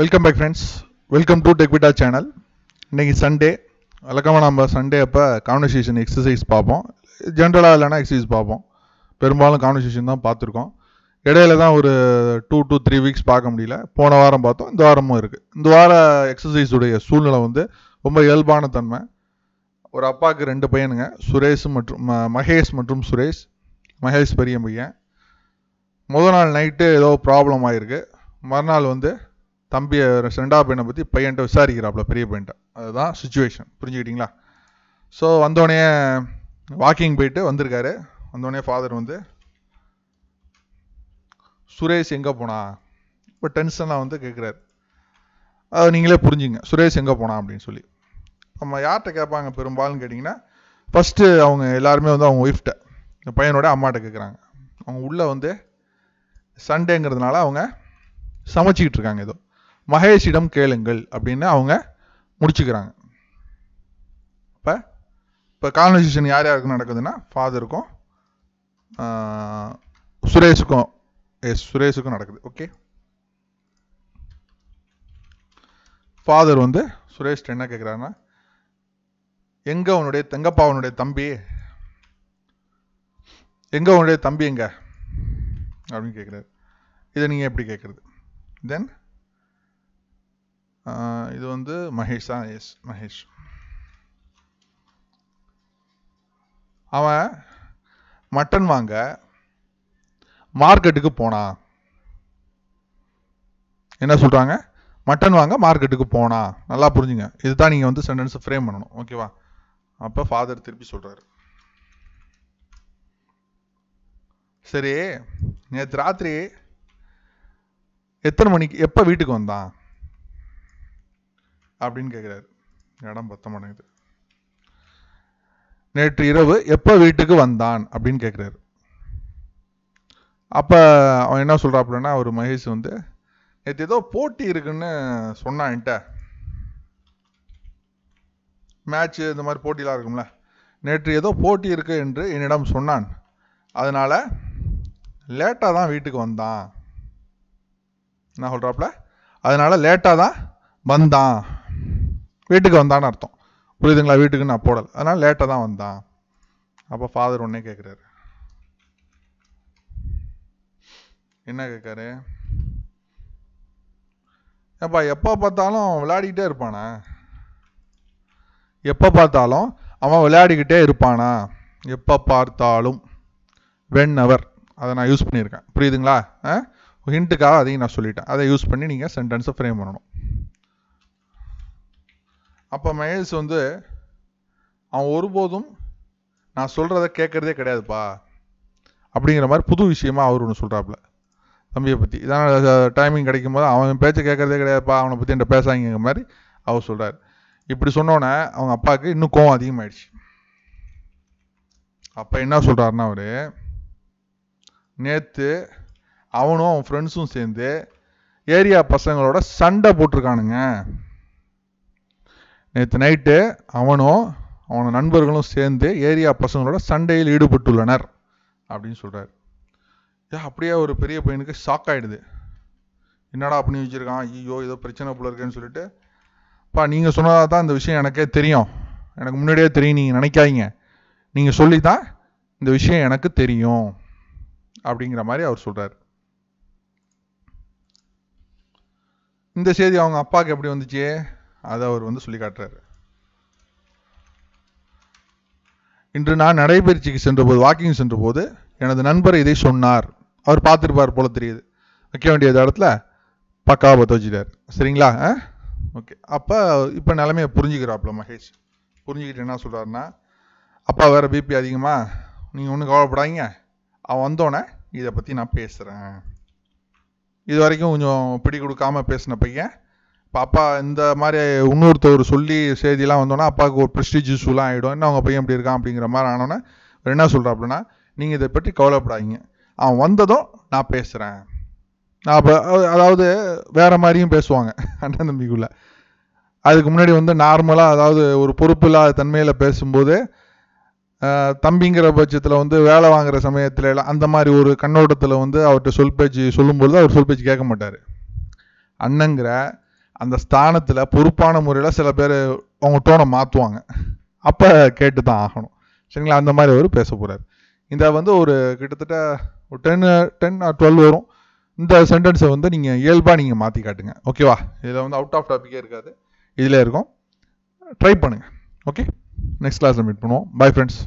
welcome back friends welcome to Techvitta channel இன்றைக்கி Sunday வழக்கமாக நம்ம சண்டே அப்போ கான்வர்சேஷன் எக்ஸசைஸ் பார்ப்போம் ஜென்ரலாக இல்லைனா எக்ஸசைஸ் பார்ப்போம் பெரும்பாலும் கான்வர்சேஷன் தான் பார்த்துருக்கோம் இடையில தான் ஒரு டூ டு த்ரீ வீக்ஸ் பார்க்க முடியல போன வாரம் பார்த்தோம் இந்த வாரமும் இருக்குது இந்த வார எக்ஸசைஸுடைய சூழ்நிலை வந்து ரொம்ப இயல்பான தன்மை ஒரு அப்பாவுக்கு ரெண்டு பையனுங்க சுரேஷ் மற்றும் மகேஷ் மற்றும் சுரேஷ் மகேஷ் பெரிய பையன் முதல் நாள் நைட்டு ஏதோ ப்ராப்ளம் ஆகிருக்கு மறுநாள் வந்து தம்பி ரெண்டாவது பையனை பற்றி பையன்ட்ட விசாரிக்கிறாப்புல பெரிய பையன்ட்ட அதுதான் சுச்சுவேஷன் புரிஞ்சுக்கிட்டிங்களா ஸோ வந்தோடனே வாக்கிங் போயிட்டு வந்திருக்காரு வந்தோடனே ஃபாதர் வந்து சுரேஷ் எங்கே போனா இப்போ டென்ஷனாக வந்து கேட்குறாரு அது நீங்களே புரிஞ்சுங்க சுரேஷ் எங்கே போனா அப்படின்னு சொல்லி நம்ம யார்கிட்ட கேட்பாங்க பெரும்பாலும் கேட்டிங்கன்னா ஃபஸ்ட்டு அவங்க எல்லாருமே வந்து அவங்க ஒய்ஃப்ட இந்த பையனோட அம்மாட்ட கேட்குறாங்க அவங்க உள்ளே வந்து சண்டேங்கிறதுனால அவங்க சமைச்சிக்கிட்டு இருக்காங்க ஏதோ மகேஷிடம் கேளுங்கள் அப்படின்னு அவங்க முடிச்சுக்கிறாங்க இப்போ இப்போ கான்வர்சேஷன் யார் யாருக்கும் நடக்குதுன்னா ஃபாதருக்கும் சுரேஷுக்கும் எஸ் சுரேஷுக்கும் நடக்குது ஓகே ஃபாதர் வந்து சுரேஷ்ட என்ன கேட்குறாருன்னா எங்கே உன்னுடைய எங்கப்பா உன்னுடைய தம்பி எங்கே உன்னுடைய தம்பி எங்க அப்படின்னு கேட்குறாரு இதை நீங்கள் எப்படி கேட்குறது தென் இது வந்து மகேஷ் தான் எஸ் மகேஷ் அவன் மட்டன் வாங்க மார்க்கெட்டுக்கு போனா என்ன சொல்கிறாங்க மட்டன் வாங்க மார்க்கெட்டுக்கு போனா நல்லா புரிஞ்சுங்க இதுதான் நீங்கள் வந்து சென்டென்ஸ் ஃப்ரேம் பண்ணணும் ஓகேவா அப்போ ஃபாதர் திருப்பி சொல்கிறாரு சரி நேற்று ராத்திரி எத்தனை மணிக்கு எப்போ வீட்டுக்கு வந்தான் அப்படின்னு கேட்குறாரு இடம் பத்தமானது நேற்று இரவு எப்போ வீட்டுக்கு வந்தான் அப்படின்னு கேட்குறாரு அப்போ அவன் என்ன சொல்கிறாப்புலன்னா அவர் மகேஷ் வந்து நேற்று ஏதோ போட்டி இருக்குன்னு சொன்னான்ட்ட மேட்ச்சு இந்த மாதிரி போட்டிலாம் இருக்கும்ல நேற்று ஏதோ போட்டி இருக்கு என்று என்னிடம் சொன்னான் அதனால் லேட்டாக தான் வீட்டுக்கு வந்தான் என்ன சொல்கிறாப்புல அதனால் லேட்டாக தான் வந்தான் வீட்டுக்கு வந்தான்னு அர்த்தம் புரியுதுங்களா வீட்டுக்கு நான் போடலை அதனால் லேட்டாக தான் வந்தான் அப்போ ஃபாதர் ஒன்றே கேட்குறாரு என்ன கேட்காரு ஏப்பா எப்போ பார்த்தாலும் விளையாடிக்கிட்டே இருப்பானா எப்போ பார்த்தாலும் அவன் விளையாடிக்கிட்டே இருப்பானா எப்போ பார்த்தாலும் வென் அவர் அதை நான் யூஸ் பண்ணியிருக்கேன் புரியுதுங்களா ஹிண்ட்டுக்காக அதையும் நான் சொல்லிட்டேன் அதை யூஸ் பண்ணி நீங்கள் சென்டென்ஸை ஃப்ரேம் பண்ணணும் அப்போ மகேஷ் வந்து அவன் ஒருபோதும் நான் சொல்கிறத கேட்குறதே கிடையாதுப்பா அப்படிங்கிற மாதிரி புது விஷயமா அவர் ஒன்று சொல்கிறாப்புல தம்பியை பற்றி இதான் டைமிங் கிடைக்கும் போது அவன் பேச்சை கேட்குறதே கிடையாதுப்பா அவனை பற்றி என்கிட்ட பேசாங்கிற மாதிரி அவர் சொல்கிறார் இப்படி சொன்னோன்னே அவங்க அப்பாவுக்கு இன்னும் கோவம் அதிகமாயிடுச்சு அப்போ என்ன சொல்கிறாருன்னா அவர் நேற்று அவனும் அவன் ஃப்ரெண்ட்ஸும் சேர்ந்து ஏரியா பசங்களோட சண்டை போட்டிருக்கானுங்க நேற்று நைட்டு அவனும் அவன நண்பர்களும் சேர்ந்து ஏரியா பசங்களோட சண்டையில் ஈடுபட்டுள்ளனர் அப்படின்னு சொல்கிறார் ஏன் அப்படியே ஒரு பெரிய பையனுக்கு ஷாக் ஆகிடுது என்னடா பண்ணி வச்சுருக்கான் ஐயோ ஏதோ பிரச்சனை போல இருக்கேன்னு சொல்லிட்டு பா நீங்கள் சொன்னதாக தான் இந்த விஷயம் எனக்கே தெரியும் எனக்கு முன்னாடியே தெரியும் நீங்கள் நினைக்காதீங்க நீங்கள் சொல்லி தான் இந்த விஷயம் எனக்கு தெரியும் அப்படிங்கிற மாதிரி அவர் சொல்கிறார் இந்த செய்தி அவங்க அப்பாவுக்கு எப்படி வந்துச்சு அதை அவர் வந்து சொல்லி காட்டுறாரு இன்று நான் நடைபயிற்சிக்கு சென்றபோது வாக்கிங் சென்றபோது எனது நண்பர் இதை சொன்னார் அவர் பார்த்துருப்பார் போல தெரியுது வைக்க வேண்டிய இடத்துல பக்காவை பற்ற வச்சுட்டார் சரிங்களா ஓகே அப்போ இப்போ நிலமையை புரிஞ்சுக்கிறாப்புல மகேஷ் புரிஞ்சுக்கிட்டு என்ன சொல்கிறாருன்னா அப்பா வேறு பிபி அதிகமாக நீங்கள் ஒன்றும் கவலைப்படாதீங்க அவன் வந்தோடனே இதை பற்றி நான் பேசுகிறேன் இது வரைக்கும் கொஞ்சம் பிடி கொடுக்காம பேசின பையன் பாப்பா இந்த மாதிரி இன்னொருத்தவர் சொல்லி செய்திலாம் வந்தோன்னா அப்பாவுக்கு ஒரு ப்ரெஸ்டீஜ் இஷ்யூலாம் ஆகிடும் என்ன அவங்க பையன் இப்படி இருக்கான் அப்படிங்கிற மாதிரி ஆனோன்னா என்ன அப்படின்னா நீங்கள் இதை பற்றி கவலைப்படாதீங்க அவன் வந்ததும் நான் பேசுகிறேன் நான் அப்போ அதாவது வேறு மாதிரியும் பேசுவாங்க அண்ணன் தம்பிக்குள்ளே அதுக்கு முன்னாடி வந்து நார்மலாக அதாவது ஒரு பொறுப்பு இல்லாத தன்மையில் பேசும்போது தம்பிங்கிற பட்சத்தில் வந்து வேலை வாங்குற சமயத்துல அந்த மாதிரி ஒரு கண்ணோட்டத்தில் வந்து அவர்கிட்ட சொல் பேச்சு சொல்லும்பொழுது அவர் சொல் பேச்சு கேட்க மாட்டார் அண்ணங்கிற அந்த ஸ்தானத்தில் பொறுப்பான முறையில் சில பேர் அவங்க டோனை மாற்றுவாங்க அப்போ கேட்டு தான் ஆகணும் சரிங்களா அந்த மாதிரி அவர் பேச போகிறார் இந்த வந்து ஒரு கிட்டத்தட்ட ஒரு டென் டென் ஆர் டுவெல் வரும் இந்த சென்டென்ஸை வந்து நீங்கள் இயல்பாக நீங்கள் மாற்றி காட்டுங்க ஓகேவா இதில் வந்து அவுட் ஆஃப் டாப்பிக்கே இருக்காது இதில் இருக்கும் ட்ரை பண்ணுங்கள் ஓகே நெக்ஸ்ட் கிளாஸில் மீட் பண்ணுவோம் பை ஃப்ரெண்ட்ஸ்